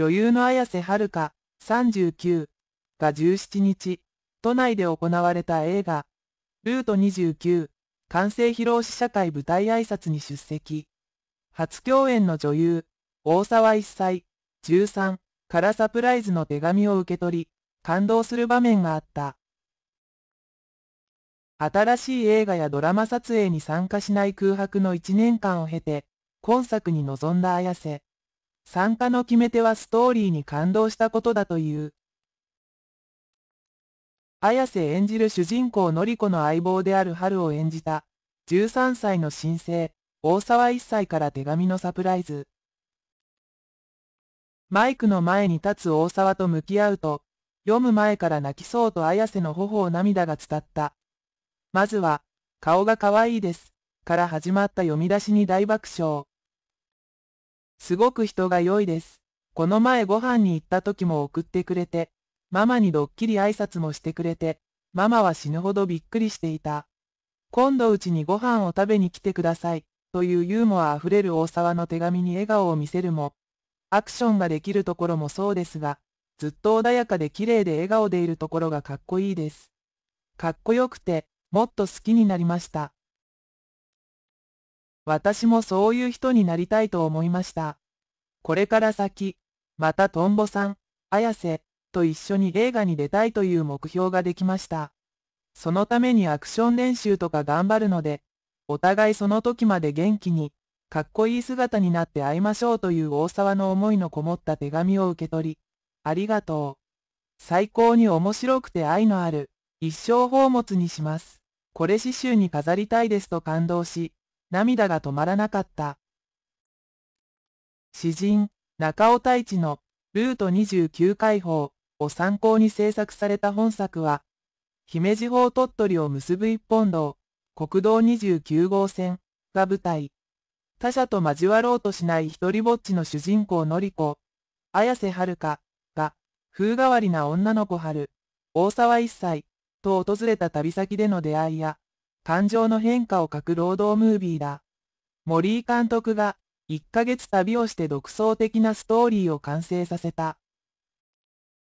女優の綾瀬はるか、39が17日、都内で行われた映画、ルート29、完成披露試写会舞台挨拶に出席。初共演の女優、大沢一歳、13からサプライズの手紙を受け取り、感動する場面があった。新しい映画やドラマ撮影に参加しない空白の1年間を経て、今作に臨んだ綾瀬。参加の決め手はストーリーに感動したことだという。綾瀬演じる主人公のり子の相棒である春を演じた、13歳の新星、大沢一歳から手紙のサプライズ。マイクの前に立つ大沢と向き合うと、読む前から泣きそうと綾瀬の頬を涙が伝った。まずは、顔が可愛いです、から始まった読み出しに大爆笑。すごく人が良いです。この前ご飯に行った時も送ってくれて、ママにドッキリ挨拶もしてくれて、ママは死ぬほどびっくりしていた。今度うちにご飯を食べに来てください、というユーモア溢れる大沢の手紙に笑顔を見せるも、アクションができるところもそうですが、ずっと穏やかで綺麗で笑顔でいるところがかっこいいです。かっこよくて、もっと好きになりました。私もそういう人になりたいと思いました。これから先、またトンボさん、綾瀬、と一緒に映画に出たいという目標ができました。そのためにアクション練習とか頑張るので、お互いその時まで元気に、かっこいい姿になって会いましょうという大沢の思いのこもった手紙を受け取り、ありがとう。最高に面白くて愛のある、一生宝物にします。これ刺繍に飾りたいですと感動し、涙が止まらなかった。詩人、中尾太一のルート29解放を参考に制作された本作は、姫路法鳥取を結ぶ一本道、国道29号線が舞台。他者と交わろうとしない一人ぼっちの主人公のりこ、綾瀬はるか、が、風変わりな女の子春、大沢一歳、と訪れた旅先での出会いや、感情の変化を書く労働ムービーだ。森井監督が1ヶ月旅をして独創的なストーリーを完成させた。